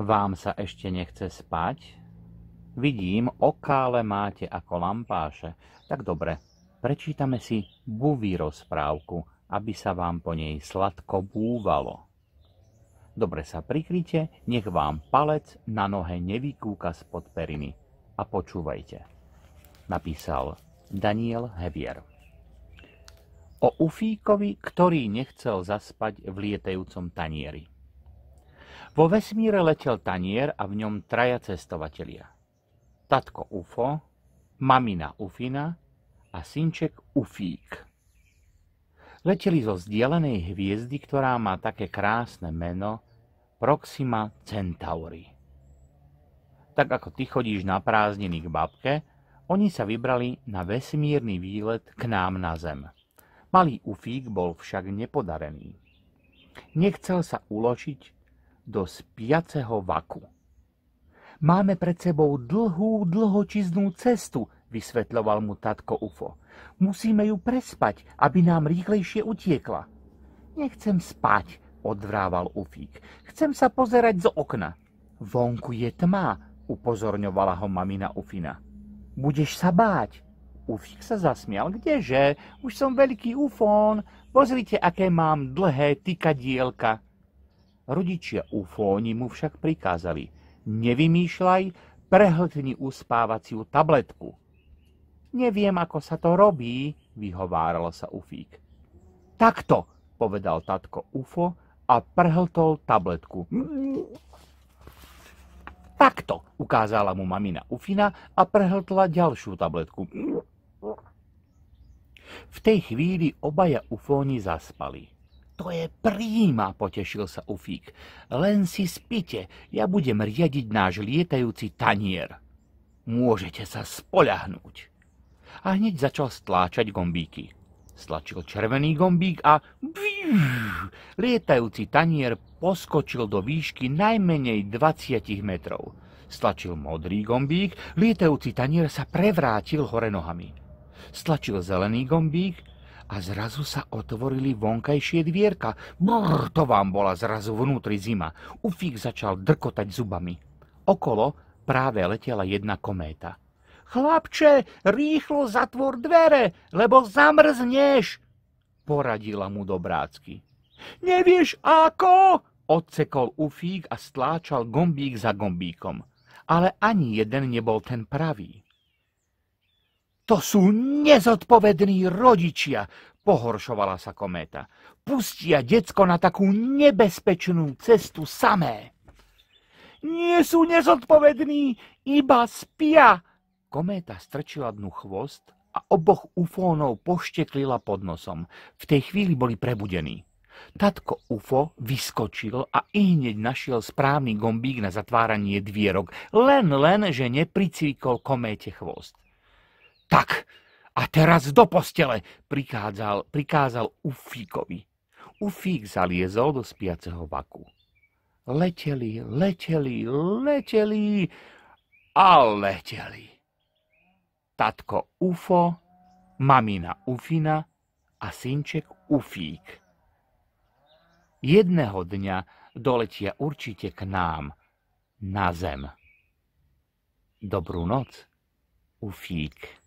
Vám sa ešte nechce spať? Vidím, okále máte ako lampáše. Tak dobre, prečítame si buví rozprávku, aby sa vám po nej sladko búvalo. Dobre sa prikryte, nech vám palec na nohe nevykúka spod periny. A počúvajte. Napísal Daniel Hevier. O ufíkovi, ktorý nechcel zaspať v lietajúcom tanieri. Vo vesmíre letel tanier a v ňom traja cestovatelia. Tatko UFO, mamina Ufina a synček Ufík. Leteli zo vzdialenej hviezdy, ktorá má také krásne meno Proxima Centauri. Tak ako ty chodíš na prázdniny k babke, oni sa vybrali na vesmírny výlet k nám na Zem. Malý Ufík bol však nepodarený. Nechcel sa uložiť do spiaceho vaku. Máme pred sebou dlhú, dlhočiznú cestu, vysvetľoval mu tatko UFO. Musíme ju prespať, aby nám rýchlejšie utiekla. Nechcem spať, odvrával Ufík. Chcem sa pozerať z okna. Vonku je tma, upozorňovala ho mamina Ufina. Budeš sa báť. Ufík sa zasmial. Kdeže? Už som veľký ufón. Pozrite, aké mám dlhé tykadielka. Rodičia ufóni mu však prikázali, nevymýšľaj, prehltni uspávaciu tabletku. Neviem, ako sa to robí, vyhováral sa Ufík. Takto, povedal tatko Ufo a prehltol tabletku. Takto, ukázala mu mamina Ufina a prehltla ďalšiu tabletku. V tej chvíli obaja ufóni zaspali. To je príma, potešil sa Ufík. Len si spite, ja budem riadiť náš lietajúci tanier. Môžete sa spoľahnúť. A hneď začal stláčať gombíky. Stlačil červený gombík a bíž, lietajúci tanier poskočil do výšky najmenej 20 metrov. Stlačil modrý gombík, lietajúci tanier sa prevrátil hore nohami. Stlačil zelený gombík, a zrazu sa otvorili vonkajšie dvierka. Brr, to vám bola zrazu vnútri zima. Ufík začal drkotať zubami. Okolo práve letela jedna kométa. Chlapče, rýchlo zatvor dvere, lebo zamrzneš, poradila mu dobrácky. Nevieš ako? Odsekol ufík a stláčal gombík za gombíkom. Ale ani jeden nebol ten pravý. To sú nezodpovední rodičia, pohoršovala sa kométa. Pustia decko na takú nebezpečnú cestu samé. Nie sú nezodpovední, iba spia. Kométa strčila dnu chvost a oboch ufónov pošteklila pod nosom. V tej chvíli boli prebudení. Tatko UFO vyskočil a ihneď našiel správny gombík na zatváranie dvierok, len len, že nepricíkol kométe chvost. Tak, a teraz do postele, prikázal, prikázal Ufíkovi. Ufík zaliezol do spiaceho vaku. Leteli, leteli, leteli a leteli. Tatko Ufo, mamina Ufina a synček Ufík. Jedného dňa doletia určite k nám, na zem. Dobrú noc, Ufík.